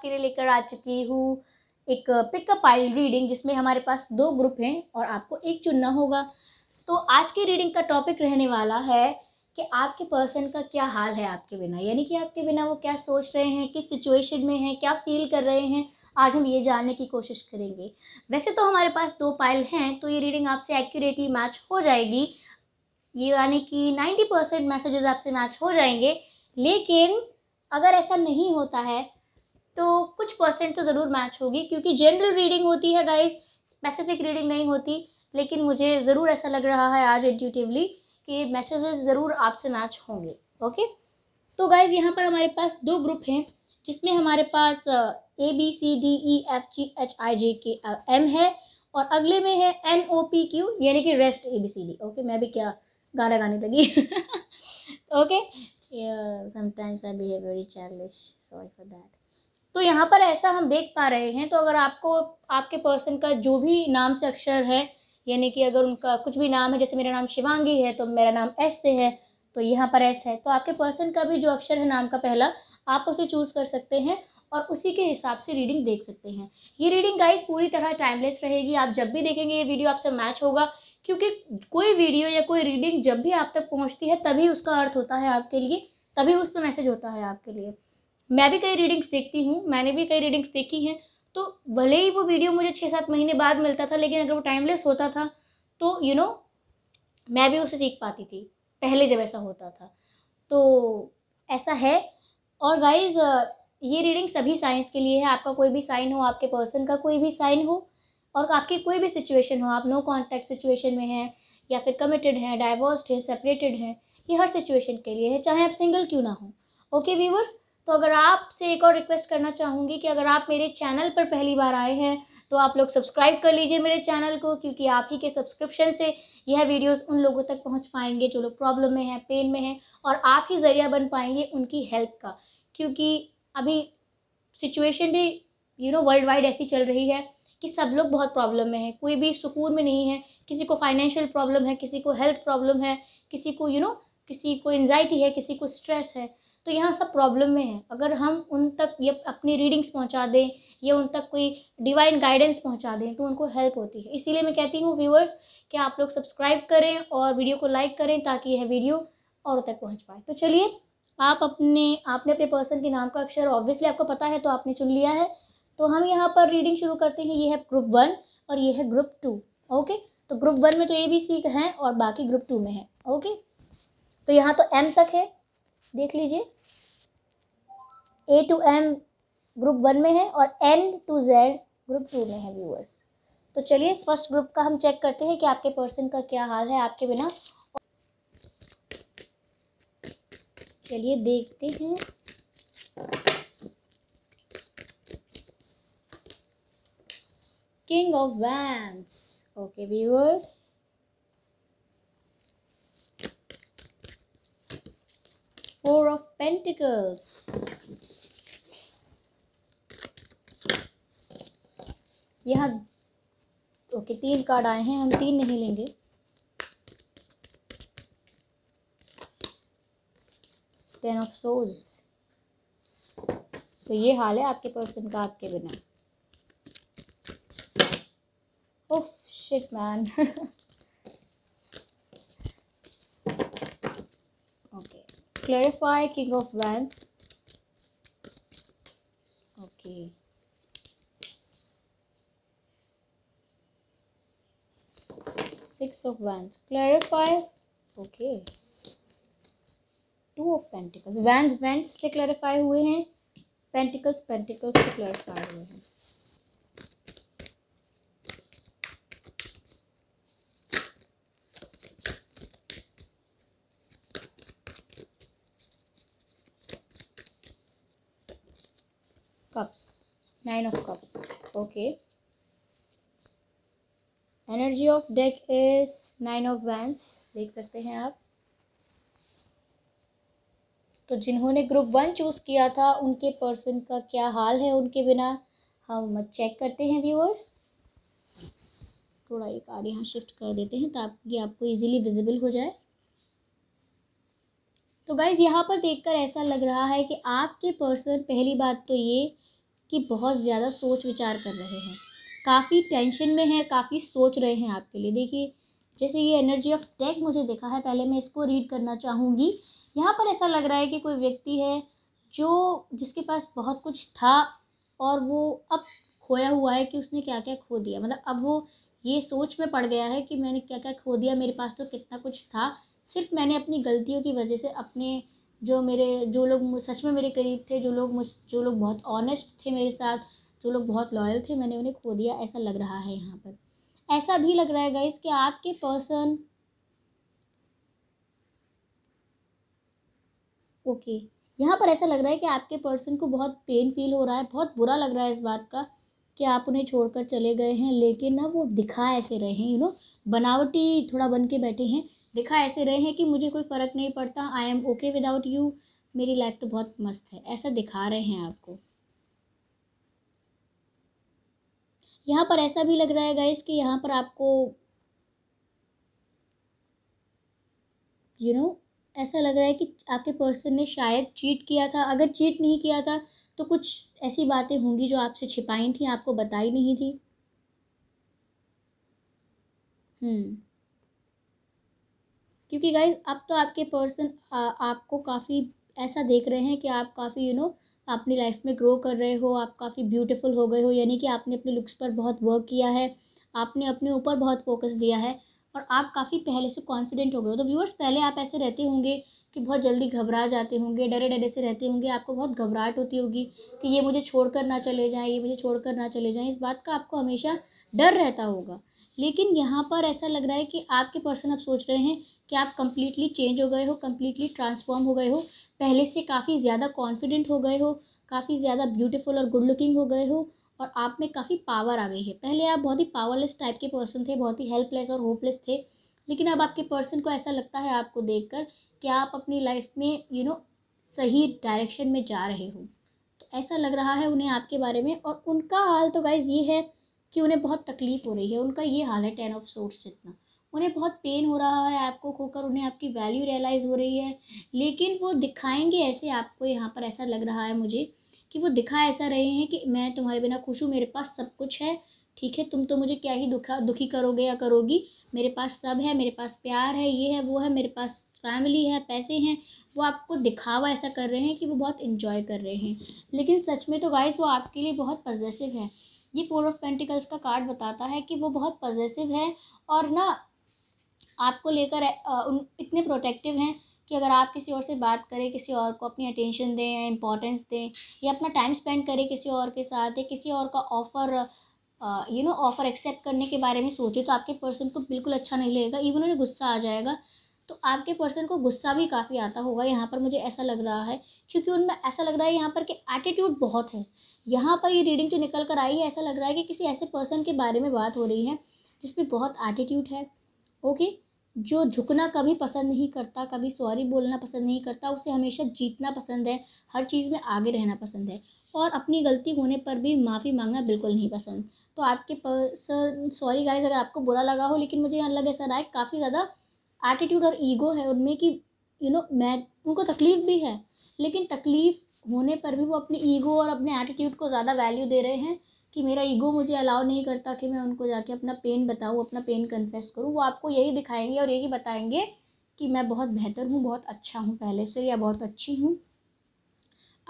आपके लिए लेकर आ चुकी हूँ एक पिकअप आइल रीडिंग जिसमें हमारे पास दो ग्रुप हैं और आपको एक चुनना होगा तो आज की रीडिंग का टॉपिक रहने वाला है कि आपके पर्सन का क्या हाल है आपके बिना यानी कि आपके बिना वो क्या सोच रहे हैं किस सिचुएशन में हैं क्या फील कर रहे हैं आज हम ये जानने की कोशिश करेंगे वैसे तो हमारे पास दो पाइल हैं तो ये रीडिंग आपसे एक्यूरेटली मैच हो जाएगी ये यानी कि नाइन्टी परसेंट मैसेजेस आपसे मैच हो जाएंगे लेकिन अगर ऐसा नहीं होता है तो कुछ परसेंट तो ज़रूर मैच होगी क्योंकि जनरल रीडिंग होती है गाइज स्पेसिफिक रीडिंग नहीं होती लेकिन मुझे ज़रूर ऐसा लग रहा है आज इंट्यूटिवली कि मैसेजेस ज़रूर आपसे मैच होंगे ओके तो गाइज यहाँ पर हमारे पास दो ग्रुप हैं जिसमें हमारे पास A B C D E F G H I J K M है और अगले में है एन ओ पी क्यू यानी कि rest A B C D okay मैं भी क्या गाना गाने लगी okay sometimes I behave very childish sorry for that तो यहाँ पर ऐसा हम देख पा रहे हैं तो अगर आपको आपके पर्सन का जो भी नाम से अक्षर है यानी कि अगर उनका कुछ भी नाम है जैसे मेरा नाम शिवांगी है तो मेरा नाम एस से है तो यहाँ पर एस है तो आपके पर्सन का भी जो अक्षर है नाम का पहला आप उसे चूज़ कर सकते हैं और उसी के हिसाब से रीडिंग देख सकते हैं ये रीडिंग गाइस पूरी तरह टाइमलेस रहेगी आप जब भी देखेंगे ये वीडियो आपसे मैच होगा क्योंकि कोई वीडियो या कोई रीडिंग जब भी आप तक पहुंचती है तभी उसका अर्थ होता है आपके लिए तभी उस पर मैसेज होता है आपके लिए मैं भी कई रीडिंग्स देखती हूँ मैंने भी कई रीडिंग्स देखी हैं तो भले ही वो वीडियो मुझे छः सात महीने बाद मिलता था लेकिन अगर वो टाइमलेस होता था तो यू you नो know, मैं भी उसे सीख पाती थी पहले जब ऐसा होता था तो ऐसा है और गाइज ये रीडिंग सभी साइंस के लिए है आपका कोई भी साइन हो आपके पर्सन का कोई भी साइन हो और आपकी कोई भी सिचुएशन हो आप नो कॉन्टैक्ट सिचुएशन में हैं या फिर कमिटेड हैं डाइवोर्स्ड हैं सेपरेटेड हैं ये हर सिचुएशन के लिए है चाहे आप सिंगल क्यों ना हो ओके व्यूवर्स तो अगर आपसे एक और रिक्वेस्ट करना चाहूँगी कि अगर आप मेरे चैनल पर पहली बार आए हैं तो आप लोग सब्सक्राइब कर लीजिए मेरे चैनल को क्योंकि आप ही के सब्सक्रिप्शन से यह वीडियोस उन लोगों तक पहुँच पाएंगे जो लोग प्रॉब्लम में हैं पेन में हैं और आप ही ज़रिया बन पाएंगे उनकी हेल्प का क्योंकि अभी सिचुएशन भी यू नो वर्ल्ड वाइड ऐसी चल रही है कि सब लोग बहुत प्रॉब्लम में है कोई भी सुकून में नहीं है किसी को फाइनेंशियल प्रॉब्लम है किसी को हेल्थ प्रॉब्लम है किसी को यू you नो know, किसी को एनजाइटी है किसी को स्ट्रेस है तो यहाँ सब प्रॉब्लम में है अगर हम उन तक ये अपनी रीडिंग्स पहुँचा दें या उन तक कोई डिवाइन गाइडेंस पहुँचा दें तो उनको हेल्प होती है इसीलिए मैं कहती हूँ व्यूअर्स कि आप लोग सब्सक्राइब करें और वीडियो को लाइक करें ताकि यह वीडियो और तक पहुँच पाए तो चलिए आप अपने आपने अपने पर्सन के नाम का अक्षर ऑब्वियसली आपको पता है तो आपने चुन लिया है तो हम यहाँ पर रीडिंग शुरू करते हैं ये है ग्रुप वन और ये है ग्रुप टू ओके तो ग्रुप वन में तो ए बी सी है और बाकी ग्रुप टू में है ओके तो यहाँ तो एम तक है देख लीजिए A to M group one में है और N to Z group two में है व्यूअर्स तो चलिए फर्स्ट ग्रुप का हम चेक करते हैं कि आपके पर्सन का क्या हाल है आपके बिना चलिए देखते हैं king of wands okay viewers Four of Pentacles. यहाँ ओके तीन कार्ड आए हैं हम तीन नहीं लेंगे टेन ऑफ सोज तो ये हाल है आपके पर्सन का आपके बिना of shit man clarify king of wands okay six of wands clarify okay two of pentacles wands wands se clarify hue hain pentacles pentacles se clarify hue hain nine of cups okay energy of deck is nine of wands देख सकते हैं आप तो जिन्होंने group one choose किया था उनके person का क्या हाल है उनके बिना हम चेक करते हैं व्यूअर्स थोड़ा एक कार्ड यहाँ शिफ्ट कर देते हैं ताकि आपको इजीली विजिबल हो जाए तो गाइज़ यहाँ पर देखकर ऐसा लग रहा है कि आपके पर्सन पहली बात तो ये कि बहुत ज़्यादा सोच विचार कर रहे हैं काफ़ी टेंशन में हैं काफ़ी सोच रहे हैं आपके लिए देखिए जैसे ये एनर्जी ऑफ टेक मुझे देखा है पहले मैं इसको रीड करना चाहूँगी यहाँ पर ऐसा लग रहा है कि कोई व्यक्ति है जो जिसके पास बहुत कुछ था और वो अब खोया हुआ है कि उसने क्या क्या खो दिया मतलब अब वो ये सोच में पड़ गया है कि मैंने क्या क्या खो दिया मेरे पास तो कितना कुछ था सिर्फ मैंने अपनी गलतियों की वजह से अपने जो मेरे जो लोग सच में मेरे करीब थे जो लोग मुझ जो लोग बहुत ऑनेस्ट थे मेरे साथ जो लोग बहुत लॉयल थे मैंने उन्हें खो दिया ऐसा लग रहा है यहाँ पर ऐसा भी लग रहा है गाइस कि आपके पर्सन ओके यहाँ पर ऐसा लग रहा है कि आपके पर्सन को बहुत पेन फील हो रहा है बहुत बुरा लग रहा है इस बात का कि आप उन्हें छोड़कर चले गए हैं लेकिन ना वो दिखा ऐसे रहे हैं यू नो बनावटी थोड़ा बन के बैठे हैं दिखा ऐसे रहे हैं कि मुझे कोई फ़र्क नहीं पड़ता I am okay without you मेरी लाइफ तो बहुत मस्त है ऐसा दिखा रहे हैं आपको यहाँ पर ऐसा भी लग रहा है गाइस कि यहाँ पर आपको यू you नो know, ऐसा लग रहा है कि आपके पर्सन ने शायद चीट किया था अगर चीट नहीं किया था तो कुछ ऐसी बातें होंगी जो आपसे छिपाई थी आपको बताई नहीं थी हम्म क्योंकि गाइज अब तो आपके पर्सन आपको काफ़ी ऐसा देख रहे हैं कि आप काफ़ी यू नो अपनी लाइफ में ग्रो कर रहे हो आप काफ़ी ब्यूटीफुल हो गए हो यानी कि आपने अपने लुक्स पर बहुत वर्क किया है आपने अपने ऊपर बहुत फोकस दिया है और आप काफ़ी पहले से कॉन्फिडेंट हो गए हो तो व्यूअर्स पहले आप ऐसे रहते होंगे कि बहुत जल्दी घबरा जाते होंगे डरे डरे से रहते होंगे आपको बहुत घबराहट होती होगी कि ये मुझे छोड़ कर ना चले जाएँ ये मुझे छोड़ कर ना चले जाएँ इस बात का आपको हमेशा डर रहता होगा लेकिन यहाँ पर ऐसा लग रहा है कि आपके पर्सन अब सोच रहे हैं कि आप कम्प्लीटली चेंज हो गए हो कम्प्लीटली ट्रांसफॉर्म हो गए हो पहले से काफ़ी ज़्यादा कॉन्फिडेंट हो गए हो काफ़ी ज़्यादा ब्यूटीफुल और गुड लुकिंग हो गए हो और आप में काफ़ी पावर आ गई है पहले आप बहुत ही पावरलेस टाइप के पर्सन थे बहुत ही हेल्पलेस और होपलेस थे लेकिन अब आपके पर्सन को ऐसा लगता है आपको देख कर कि आप अपनी लाइफ में यू you नो know, सही डायरेक्शन में जा रहे हो तो ऐसा लग रहा है उन्हें आपके बारे में और उनका हाल तो गाइज़ ये है कि उन्हें बहुत तकलीफ़ हो रही है उनका ये हाल है टेन ऑफ सोर्स जितना उन्हें बहुत पेन हो रहा है आपको खोकर उन्हें आपकी वैल्यू रियलाइज़ हो रही है लेकिन वो दिखाएंगे ऐसे आपको यहाँ पर ऐसा लग रहा है मुझे कि वो दिखा ऐसा रहे हैं कि मैं तुम्हारे बिना खुश हूँ मेरे पास सब कुछ है ठीक है तुम तो मुझे क्या ही दुखा दुखी करोगे या करोगी मेरे पास सब है मेरे पास प्यार है ये है वो है मेरे पास फैमिली है पैसे हैं वो आपको दिखावा ऐसा कर रहे हैं कि वो बहुत इन्जॉय कर रहे हैं लेकिन सच में तो गाइस वो आपके लिए बहुत पजेसिव है ये फोर ऑफ पेंटिकल्स का कार्ड बताता है कि वो बहुत पजेसिव है और ना आपको लेकर उन इतने प्रोटेक्टिव हैं कि अगर आप किसी और से बात करें किसी और को अपनी अटेंशन दें या इम्पोर्टेंस दें या अपना टाइम स्पेंड करें किसी और के साथ या किसी और का offer you know offer accept करने के बारे में सोचे तो आपके पर्सन को बिल्कुल अच्छा नहीं लगेगा इवन उन्हें गुस्सा आ जाएगा तो आपके पर्सन को गुस्सा भी काफ़ी आता होगा यहाँ पर मुझे ऐसा लग रहा है क्योंकि उनमें ऐसा लग रहा है यहाँ पर कि एटीट्यूड बहुत है यहाँ पर ये रीडिंग जो निकल कर आई है ऐसा लग रहा है कि किसी ऐसे पर्सन के बारे में बात हो रही है जिसमें बहुत एटीट्यूड है ओके जो झुकना कभी पसंद नहीं करता कभी सॉरी बोलना पसंद नहीं करता उसे हमेशा जीतना पसंद है हर चीज़ में आगे रहना पसंद है और अपनी गलती होने पर भी माफ़ी मांगना बिल्कुल नहीं पसंद तो आपके पर्सन सॉरी गाइज अगर आपको बुरा लगा हो लेकिन मुझे यहाँ लगे सर राय काफ़ी ज़्यादा एटीट्यूड और ईगो है उनमें कि यू नो मैं उनको तकलीफ़ भी है लेकिन तकलीफ़ होने पर भी वो अपने ईगो और अपने एटीट्यूड को ज़्यादा वैल्यू दे रहे हैं कि मेरा ईगो मुझे अलाउ नहीं करता कि मैं उनको जाके अपना पेन बताऊँ अपना पेन कन्फेस करूँ वो आपको यही दिखाएंगे और यही बताएंगे कि मैं बहुत बेहतर हूँ बहुत अच्छा हूँ पहले से या बहुत अच्छी हूँ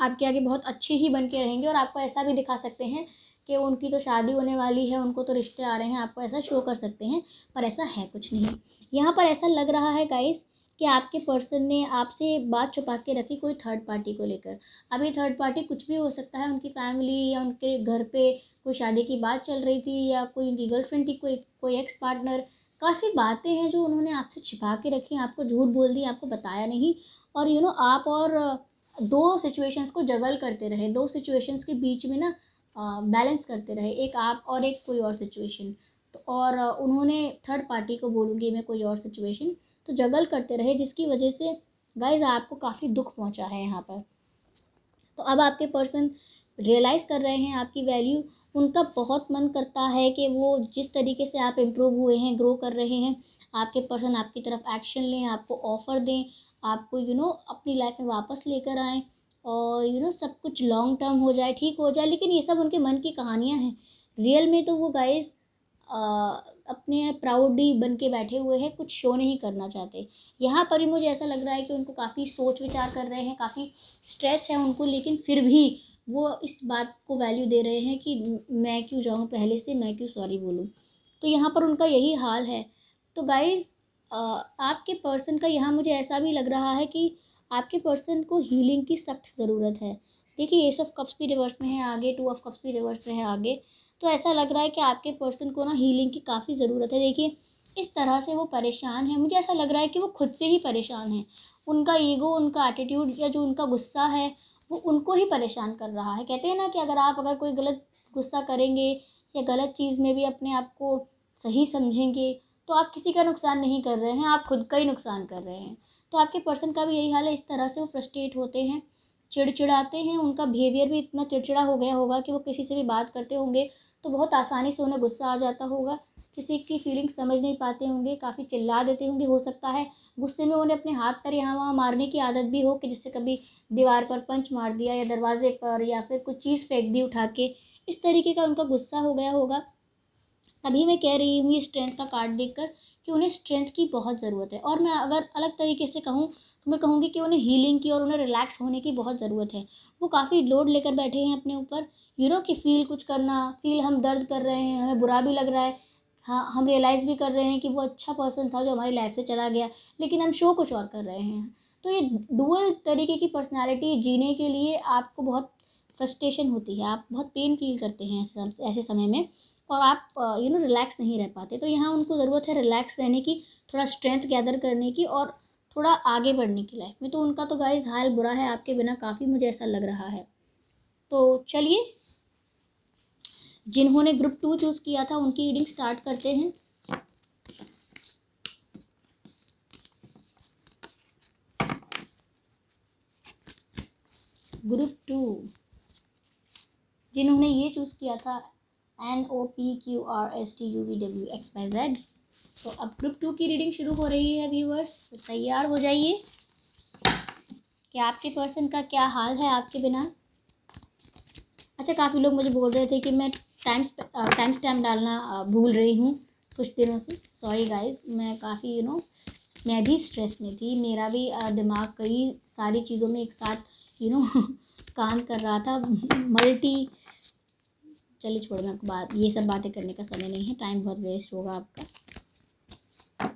आपके आगे बहुत अच्छे ही बन के रहेंगे और आपको ऐसा भी दिखा सकते हैं कि उनकी तो शादी होने वाली है उनको तो रिश्ते आ रहे हैं आपको ऐसा शो कर सकते हैं पर ऐसा है कुछ नहीं यहाँ पर ऐसा लग रहा है गाइस कि आपके पर्सन ने आपसे बात छुपा के रखी कोई थर्ड पार्टी को लेकर अब ये थर्ड पार्टी कुछ भी हो सकता है उनकी फैमिली या उनके घर पे कोई शादी की बात चल रही थी या कोई उनकी गर्लफ्रेंड थी कोई कोई एक्स पार्टनर काफ़ी बातें हैं जो उन्होंने आपसे छिपा के रखी आपको झूठ बोल दी आपको बताया नहीं और यू नो आप और दो सिचुएशंस को जगल करते रहे दो सिचुएशंस के बीच में ना बैलेंस करते रहे एक आप और एक कोई और सिचुएशन तो और उन्होंने थर्ड पार्टी को बोलूँगी मैं कोई और सिचुएशन तो जगल करते रहे जिसकी वजह से गाइज आपको काफ़ी दुख पहुंचा है यहाँ पर तो अब आपके पर्सन रियलाइज़ कर रहे हैं आपकी वैल्यू उनका बहुत मन करता है कि वो जिस तरीके से आप इम्प्रूव हुए हैं ग्रो कर रहे हैं आपके पर्सन आपकी तरफ एक्शन लें आपको ऑफ़र दें आपको यू you नो know, अपनी लाइफ में वापस लेकर आएँ और यू you नो know, सब कुछ लॉन्ग टर्म हो जाए ठीक हो जाए लेकिन ये सब उनके मन की कहानियाँ हैं रियल में तो वो गाइज़ अपने प्राउडली बन के बैठे हुए हैं कुछ शो नहीं करना चाहते यहाँ पर ही मुझे ऐसा लग रहा है कि उनको काफ़ी सोच विचार कर रहे हैं काफ़ी स्ट्रेस है उनको लेकिन फिर भी वो इस बात को वैल्यू दे रहे हैं कि मैं क्यों जाऊँ पहले से मैं क्यों सॉरी बोलूँ तो यहाँ पर उनका यही हाल है तो गाइज़ आपके पर्सन का यहाँ मुझे ऐसा भी लग रहा है कि आपके पर्सन को हीलिंग की सख्त ज़रूरत है देखिए एस ऑफ कप्स भी रिवर्स में है आगे टू ऑफ कप्स भी रिवर्स में है आगे तो ऐसा लग रहा है कि आपके पर्सन को ना हीलिंग की काफ़ी ज़रूरत है देखिए इस तरह से वो परेशान है मुझे ऐसा लग रहा है कि वो खुद से ही परेशान है उनका ईगो उनका एटीट्यूड या जो उनका गुस्सा है वो उनको ही परेशान कर रहा है कहते हैं ना कि अगर आप अगर कोई गलत गुस्सा करेंगे या गलत चीज़ में भी अपने आप को सही समझेंगे तो आप किसी का नुकसान नहीं कर रहे हैं आप खुद का ही नुकसान कर रहे हैं तो आपके पर्सन का भी यही हाल है इस तरह से वो फ्रस्ट्रेट होते हैं चिड़चिड़ाते हैं उनका बिहेवियर भी इतना चिड़चिड़ा हो गया होगा कि वो किसी से भी बात करते होंगे तो बहुत आसानी से उन्हें गुस्सा आ जाता होगा किसी की फीलिंग समझ नहीं पाते होंगे काफ़ी चिल्ला देते होंगे हो सकता है गुस्से में उन्हें अपने हाथ पर यहाँ वहाँ मारने की आदत भी हो कि जिससे कभी दीवार पर पंच मार दिया या दरवाजे पर या फिर कुछ चीज़ फेंक दी उठा के इस तरीके का उनका गुस्सा हो गया होगा अभी मैं कह रही हूँ स्ट्रेंथ का कार्ड देख कर कि उन्हें स्ट्रेंथ की बहुत ज़रूरत है और मैं अगर अलग तरीके से कहूँ तो मैं कहूँगी कि उन्हें हीलिंग की और उन्हें रिलैक्स होने की बहुत ज़रूरत है वो काफ़ी लोड लेकर बैठे हैं अपने ऊपर यू नो कि फील कुछ करना फील हम दर्द कर रहे हैं हमें बुरा भी लग रहा है हाँ हम रियलाइज़ भी कर रहे हैं कि वो अच्छा पर्सन था जो हमारी लाइफ से चला गया लेकिन हम शो कुछ और कर रहे हैं तो ये डुअल तरीके की पर्सनालिटी जीने के लिए आपको बहुत फ्रस्ट्रेशन होती है आप बहुत पेन फील करते हैं ऐसे ऐसे समय में और आप यू नो रिलैक्स नहीं रह पाते तो यहाँ उनको ज़रूरत है रिलैक्स रहने की थोड़ा स्ट्रेंथ गैदर करने की और थोड़ा आगे बढ़ने की लाइफ में तो उनका तो गाइज हाल बुरा है आपके बिना काफ़ी मुझे ऐसा लग रहा है तो चलिए जिन्होंने ग्रुप टू चूज़ किया था उनकी रीडिंग स्टार्ट करते हैं ग्रुप टू जिन्होंने ये चूज़ किया था N O P Q R S T U V W X Y Z तो अब ग्रुप टू की रीडिंग शुरू हो रही है व्यूवर्स तैयार हो जाइए कि आपके पर्सन का क्या हाल है आपके बिना अच्छा काफ़ी लोग मुझे बोल रहे थे कि मैं टाइम टाइम स्टैम्प डालना uh, भूल रही हूँ कुछ दिनों से सॉरी गाइस मैं काफ़ी यू नो मैं भी स्ट्रेस में थी मेरा भी uh, दिमाग कई सारी चीज़ों में एक साथ यू नो काम कर रहा था मल्टी चलिए छोड़ो मैं आपको बात ये सब बातें करने का समय नहीं है टाइम बहुत वेस्ट होगा आपका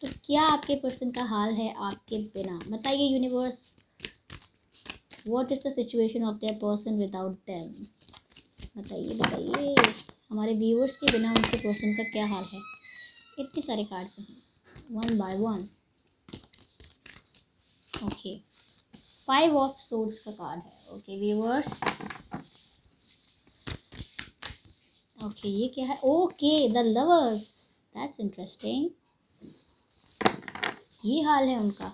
तो क्या आपके पर्सन का हाल है आपके बिना बताइए universe what is the situation of their person without them बताइए बताइए हमारे व्यूवर्स के बिना उनके पर्सन का क्या हाल है इतने सारे कार्ड्स हैं one by one okay five of swords का कार्ड है ओके व्यूवर्स ओके ये क्या है okay the lovers that's interesting ये हाल है उनका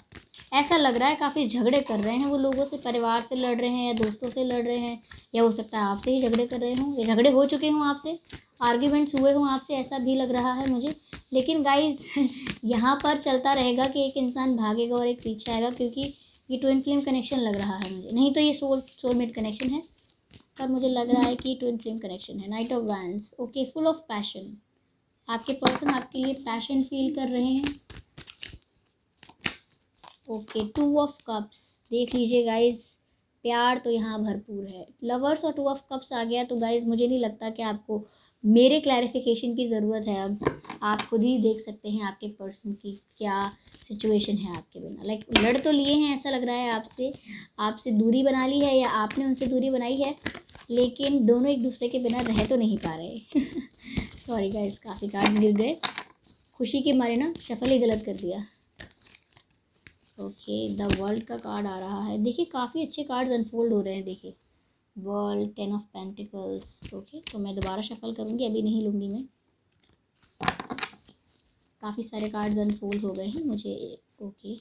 ऐसा लग रहा है काफ़ी झगड़े कर रहे हैं वो लोगों से परिवार से लड़ रहे हैं या दोस्तों से लड़ रहे हैं या हो सकता है आपसे ही झगड़े कर रहे हों या झगड़े हो चुके हों आपसे आर्ग्यूमेंट्स हुए हों आपसे ऐसा भी लग रहा है मुझे लेकिन गाइज यहाँ पर चलता रहेगा कि एक इंसान भागेगा और एक पीछे आएगा क्योंकि ये ट्विन फिल्म कनेक्शन लग रहा है मुझे नहीं तो ये सोल सोलमेट कनेक्शन है पर मुझे लग रहा है कि ट्विन फिल्म कनेक्शन है knight of wands okay full of passion आपके पर्सन आपके लिए पैशन फील कर रहे हैं ओके टू ऑफ कप्स देख लीजिए गाइज प्यार तो यहाँ भरपूर है लवर्स और टू ऑफ कप्स आ गया तो गाइज मुझे नहीं लगता कि आपको मेरे क्लैरिफिकेशन की ज़रूरत है अब आप खुद ही देख सकते हैं आपके पर्सन की क्या सिचुएशन है आपके बिना लाइक like, लड़ तो लिए हैं ऐसा लग रहा है आपसे आपसे दूरी बना ली है या आपने उनसे दूरी बनाई है लेकिन दोनों एक दूसरे के बिना रह तो नहीं पा रहे सॉरी गाइज़ काफ़ी कार्ड्स गिर गए खुशी के मारे ना शफल ही गलत कर दिया ओके द वर्ल्ड का कार्ड आ रहा है देखिए काफ़ी अच्छे कार्ड्स अनफोल्ड हो रहे हैं देखिए world ten of pentacles okay तो मैं दोबारा शफल करूँगी अभी नहीं लूँगी मैं काफ़ी सारे कार्ड्स अनफोल्ड हो गए हैं मुझे ओके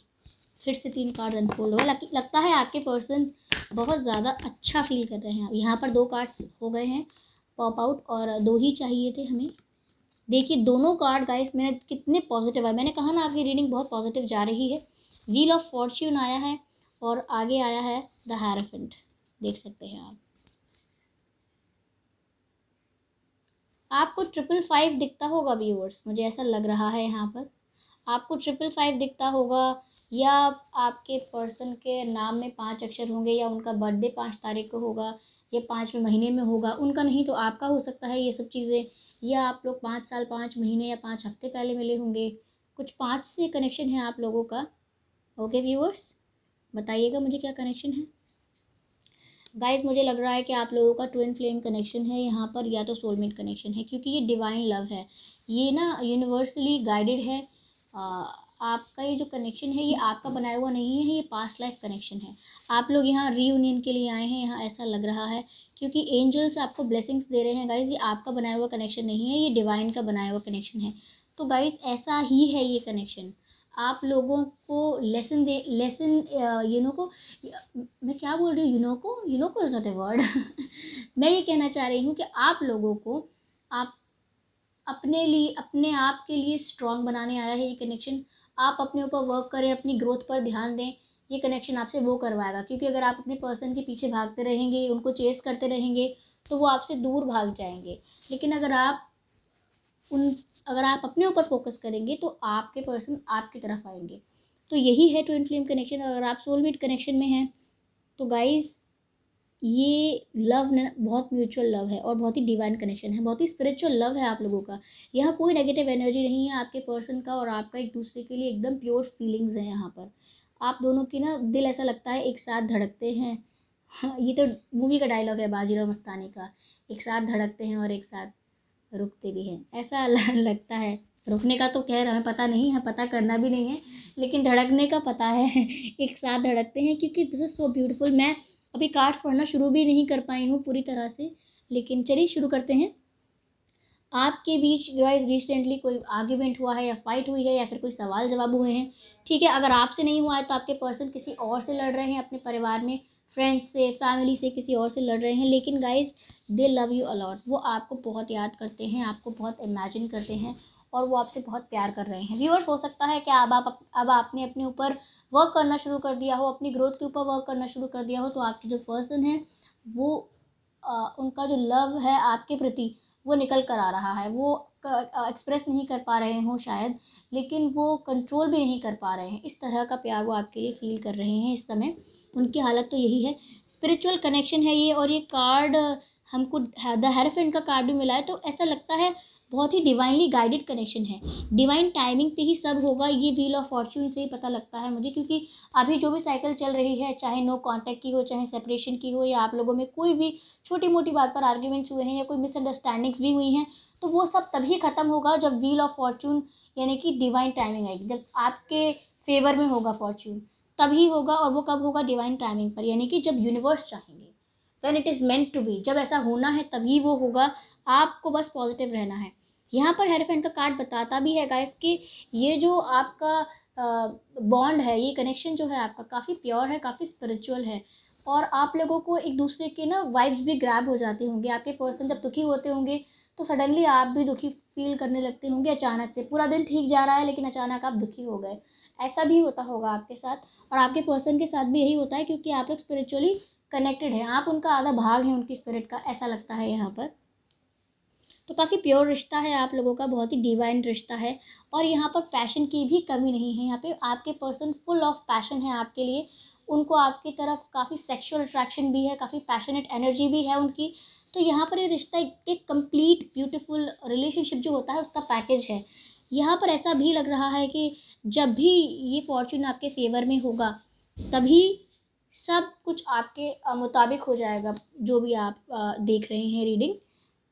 फिर से तीन कार्ड अनफोल्ड हो गए लगता है आपके पर्सन बहुत ज़्यादा अच्छा फील कर रहे हैं आप यहाँ पर दो कार्ड्स हो गए हैं पॉप आउट और दो ही चाहिए थे हमें देखिए दोनों कार्ड गाइस मैंने कितने पॉजिटिव है मैंने कहा ना आपकी रीडिंग बहुत पॉजिटिव जा रही है व्हील ऑफ फॉर्च्यून आया है और आगे आया है द हेरफेंट देख सकते हैं आप आपको ट्रिपल फाइव दिखता होगा व्यूअर्स मुझे ऐसा लग रहा है यहाँ पर आपको ट्रिपल फाइव दिखता होगा या आपके पर्सन के नाम में पांच अक्षर होंगे या उनका बर्थडे पाँच तारीख को होगा या पाँचवें महीने में होगा उनका नहीं तो आपका हो सकता है ये सब चीज़ें या आप लोग पाँच साल पाँच महीने या पाँच हफ्ते पहले मिले होंगे कुछ पाँच से कनेक्शन है आप लोगों का ओके व्यूअर्स बताइएगा मुझे क्या कनेक्शन है गाइज मुझे लग रहा है कि आप लोगों का ट्विन फ्लेम कनेक्शन है यहाँ पर या तो सोलमेट कनेक्शन है क्योंकि ये डिवाइन लव है ये ना यूनिवर्सली गाइडेड है आ, आपका ये जो कनेक्शन है ये आपका बनाया हुआ नहीं है ये पास्ट लाइफ कनेक्शन है आप लोग यहाँ रीयूनियन के लिए आए हैं यहाँ ऐसा लग रहा है क्योंकि एंजल्स आपको ब्लेसिंग्स दे रहे हैं गाइज ये आपका बनाया हुआ कनेक्शन नहीं है ये डिवाइन का बनाया हुआ कनेक्शन है तो गाइज ऐसा ही है ये कनेक्शन आप लोगों को लेसन दे लेसन नो uh, को मैं क्या बोल रही हूँ यूनो को को इज़ नॉट ए वर्ड मैं ये कहना चाह रही हूँ कि आप लोगों को आप अपने लिए अपने आप के लिए स्ट्रॉन्ग बनाने आया है ये कनेक्शन आप अपने ऊपर वर्क करें अपनी ग्रोथ पर ध्यान दें ये कनेक्शन आपसे वो करवाएगा क्योंकि अगर आप अपने पर्सन के पीछे भागते रहेंगे उनको चेस करते रहेंगे तो वो आपसे दूर भाग जाएंगे लेकिन अगर आप उन अगर आप अपने ऊपर फोकस करेंगे तो आपके पर्सन आपकी तरफ आएंगे तो यही है ट्विन फ्लेम कनेक्शन अगर आप सोलमेट कनेक्शन में हैं तो गाइस ये लव बहुत म्यूचुअल लव है और बहुत ही डिवाइन कनेक्शन है बहुत ही स्पिरिचुअल लव है आप लोगों का यहाँ कोई नेगेटिव एनर्जी नहीं है आपके पर्सन का और आपका एक दूसरे के लिए एकदम प्योर फीलिंग्स हैं यहाँ पर आप दोनों की ना दिल ऐसा लगता है एक साथ धड़कते हैं हाँ, ये तो मूवी का डायलॉग है बाजीराव मस्तानी का एक साथ धड़कते हैं और एक साथ रुकते भी हैं ऐसा लगता है रुकने का तो कह रहा है पता नहीं है पता करना भी नहीं है लेकिन धड़कने का पता है एक साथ धड़कते हैं क्योंकि दिस इज़ सो ब्यूटीफुल मैं अभी कार्ड्स पढ़ना शुरू भी नहीं कर पाई हूँ पूरी तरह से लेकिन चलिए शुरू करते हैं आपके बीच गाइज रिसेंटली कोई आर्ग्यूमेंट हुआ है या फाइट हुई है या फिर कोई सवाल जवाब हुए हैं ठीक है अगर आपसे नहीं हुआ है तो आपके पर्सन किसी और से लड़ रहे हैं अपने परिवार में फ्रेंड्स से फैमिली से किसी और से लड़ रहे हैं लेकिन guys they love you a lot वो आपको बहुत याद करते हैं आपको बहुत इमेजिन करते हैं और वो आपसे बहुत प्यार कर रहे हैं व्यूअर्स हो सकता है कि अब आप अब आपने अपने ऊपर वर्क करना शुरू कर दिया हो अपनी ग्रोथ के ऊपर वर्क करना शुरू कर दिया हो तो आपके जो पर्सन है वो आ, उनका जो लव है आपके प्रति वो निकल कर आ रहा है वो एक्सप्रेस नहीं कर पा रहे हों शायद लेकिन वो कंट्रोल भी नहीं कर पा रहे हैं इस तरह का प्यार वो आपके लिए फील कर रहे हैं इस समय उनकी हालत तो यही है स्पिरिचुअल कनेक्शन है ये और ये कार्ड हमको द हेरफेंट का कार्ड भी मिला है तो ऐसा लगता है बहुत ही डिवाइनली गाइडेड कनेक्शन है डिवाइन टाइमिंग पे ही सब होगा ये व्हील ऑफ फॉर्चून से ही पता लगता है मुझे क्योंकि अभी जो भी साइकिल चल रही है चाहे नो कांटेक्ट की हो चाहे सेपरेशन की हो या आप लोगों में कोई भी छोटी मोटी बात पर आर्ग्यूमेंट्स हुए हैं या कोई मिसअंडरस्टैंडिंग्स भी हुई हैं तो वो सब तभी ख़त्म होगा जब व्हील ऑफ फॉर्चून यानी कि डिवाइन टाइमिंग आएगी जब आपके फेवर में होगा फॉर्चून तभी होगा और वो कब होगा डिवाइन टाइमिंग पर यानी कि जब यूनिवर्स चाहेंगे when it is meant to be जब ऐसा होना है तभी वो होगा आपको बस पॉजिटिव रहना है यहाँ पर हेरफेंट का कार्ड बताता भी है गाइस कि ये जो आपका बॉन्ड है ये कनेक्शन जो है आपका काफ़ी प्योर है काफ़ी स्पिरिचुअल है और आप लोगों को एक दूसरे के ना वाइब्स भी ग्रैब हो जाते होंगे आपके पर्सन जब दुखी होते होंगे तो सडनली आप भी दुखी फील करने लगते होंगे अचानक से पूरा दिन ठीक जा रहा है लेकिन अचानक आप दुखी हो गए ऐसा भी होता होगा आपके साथ और आपके पर्सन के साथ भी यही होता है क्योंकि आप लोग स्पिरिचुअली कनेक्टेड हैं आप उनका आधा भाग है उनकी स्पिरिट का ऐसा लगता है यहाँ पर तो काफ़ी प्योर रिश्ता है आप लोगों का बहुत ही डिवाइन रिश्ता है और यहाँ पर पैशन की भी कमी नहीं है यहाँ पे आपके पर्सन फुल ऑफ पैशन है आपके लिए उनको आपकी तरफ काफ़ी सेक्सुअल अट्रैक्शन भी है काफ़ी पैशनेट एनर्जी भी है उनकी तो यहाँ पर ये रिश्ता एक कंप्लीट ब्यूटीफुल रिलेशनशिप जो होता है उसका पैकेज है यहाँ पर ऐसा भी लग रहा है कि जब भी ये फॉर्चून आपके फेवर में होगा तभी सब कुछ आपके मुताबिक हो जाएगा जो भी आप देख रहे हैं रीडिंग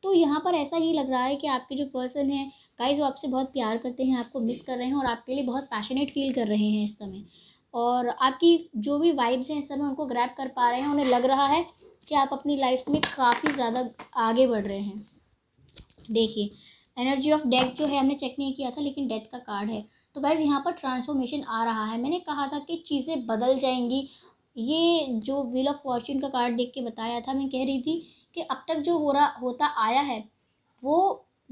तो यहाँ पर ऐसा ही लग रहा है कि आपके जो पर्सन है गाइज वो आपसे बहुत प्यार करते हैं आपको मिस कर रहे हैं और आपके लिए बहुत पैशनेट फील कर रहे हैं इस समय और आपकी जो भी वाइब्स हैं इस समय उनको ग्रैप कर पा रहे हैं उन्हें लग रहा है कि आप अपनी लाइफ में काफ़ी ज़्यादा आगे बढ़ रहे हैं देखिए एनर्जी ऑफ डेथ जो है हमने चेक नहीं किया था लेकिन डेथ का कार्ड है तो गाइज़ यहाँ पर ट्रांसफॉर्मेशन आ रहा है मैंने कहा था कि चीज़ें बदल जाएंगी ये जो व्हील ऑफ फॉर्चून का कार्ड देख के बताया था मैं कह रही थी कि अब तक जो हो रहा होता आया है वो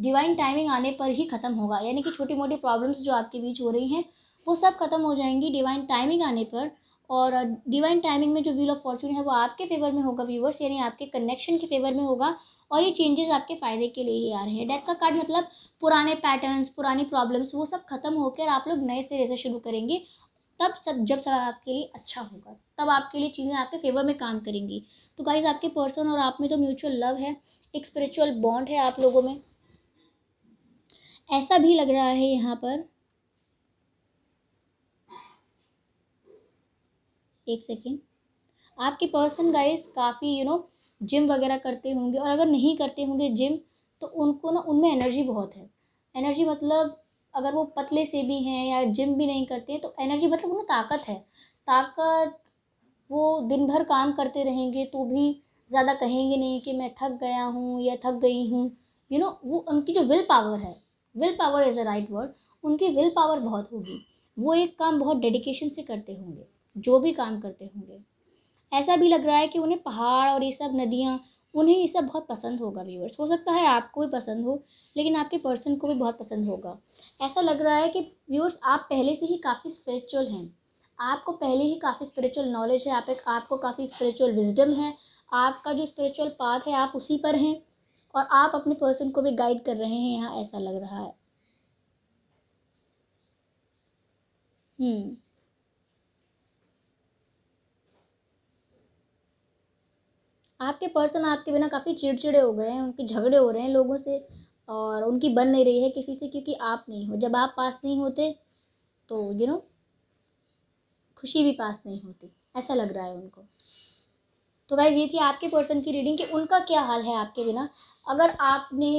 डिवाइन टाइमिंग आने पर ही ख़त्म होगा यानी कि छोटी मोटी प्रॉब्लम्स जो आपके बीच हो रही हैं वो सब ख़त्म हो जाएंगी डिवाइन टाइमिंग आने पर और डिवाइन टाइमिंग में जो व्हील ऑफ फॉर्चून है वो आपके फेवर में होगा व्यूवर्स यानी आपके कनेक्शन के फेवर में होगा और ये चेंजेस आपके फ़ायदे के लिए ही आ रहे हैं डेथ का कार्ड मतलब पुराने पैटर्न्स पुरानी प्रॉब्लम्स वो सब खत्म होकर आप लोग नए सिरे से शुरू करेंगे तब सब जब सब आपके लिए अच्छा होगा तब आपके लिए चीज़ें आपके फेवर में काम करेंगी तो गाइज आपके पर्सन और आप में तो म्यूचुअल लव है एक स्पिरिचुअल बॉन्ड है आप लोगों में ऐसा भी लग रहा है यहाँ पर एक सेकेंड आपके पर्सन गाइज काफ़ी यू नो जिम वगैरह करते होंगे और अगर नहीं करते होंगे जिम तो उनको ना उनमें एनर्जी बहुत है एनर्जी मतलब अगर वो पतले से भी हैं या जिम भी नहीं करते हैं तो एनर्जी मतलब उनमें ताकत है ताकत वो दिन भर काम करते रहेंगे तो भी ज़्यादा कहेंगे नहीं कि मैं थक गया हूँ या थक गई हूँ यू नो वो उनकी जो विल पावर है willpower is the right word उनकी विल पावर बहुत होगी वो एक काम बहुत डेडिकेशन से करते होंगे जो भी काम करते होंगे ऐसा भी लग रहा है कि उन्हें पहाड़ और ये सब नदियाँ उन्हें ये सब बहुत पसंद होगा व्यूअर्स हो सकता है आपको भी पसंद हो लेकिन आपके पर्सन को भी बहुत पसंद होगा ऐसा लग रहा है कि व्यूअर्स आप पहले से ही काफ़ी स्पिरिचुअल हैं आपको पहले ही काफ़ी स्पिरिचुअल नॉलेज है आप एक आपको काफ़ी स्पिरिचुअल विजडम है आपका जो स्पिरिचुअल पाथ है आप उसी पर हैं और आप अपने पर्सन को भी गाइड कर रहे हैं यहाँ ऐसा लग रहा है हम्म आपके पर्सन आपके बिना काफ़ी चिड़चिड़े हो गए हैं उनके झगड़े हो रहे हैं लोगों से और उनकी बन नहीं रही है किसी से क्योंकि आप नहीं हो जब आप पास नहीं होते तो यू नो खुशी भी पास नहीं होती ऐसा लग रहा है उनको तो गाइज ये थी आपके पर्सन की रीडिंग कि उनका क्या हाल है आपके बिना अगर आपने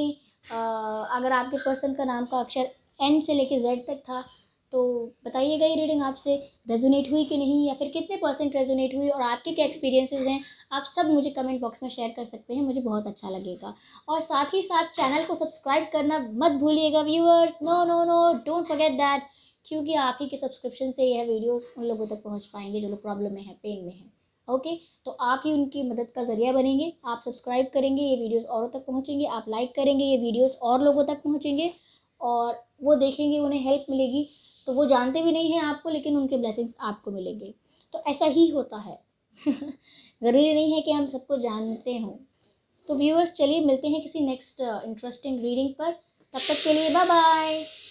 आ, अगर आपके पर्सन का नाम का अक्षर एन से लेके जेड तक था तो बताइएगा ये रीडिंग आपसे रेजोनेट हुई कि नहीं या फिर कितने परसेंट रेजोनेट हुई और आपके क्या एक्सपीरियंसेस हैं आप सब मुझे कमेंट बॉक्स में शेयर कर सकते हैं मुझे बहुत अच्छा लगेगा और साथ ही साथ चैनल को सब्सक्राइब करना मत भूलिएगा viewers no no no don't forget that क्योंकि आप ही के सब्सक्रिप्शन से यह वीडियोज़ उन लोगों तक पहुँच पाएंगे जो लोग प्रॉब्लम में है पेन में है ओके तो आप ही उनकी मदद का ज़रिया बनेंगे आप सब्सक्राइब करेंगे ये वीडियोस औरों तक पहुंचेंगे आप लाइक करेंगे ये वीडियोस और लोगों तक पहुंचेंगे और वो देखेंगे उन्हें हेल्प मिलेगी तो वो जानते भी नहीं हैं आपको लेकिन उनके ब्लेसिंग्स आपको मिलेंगे तो ऐसा ही होता है ज़रूरी नहीं है कि हम सबको जानते हों तो व्यूअर्स चलिए मिलते हैं किसी नेक्स्ट इंटरेस्टिंग रीडिंग पर तब तक के लिए बाय बाय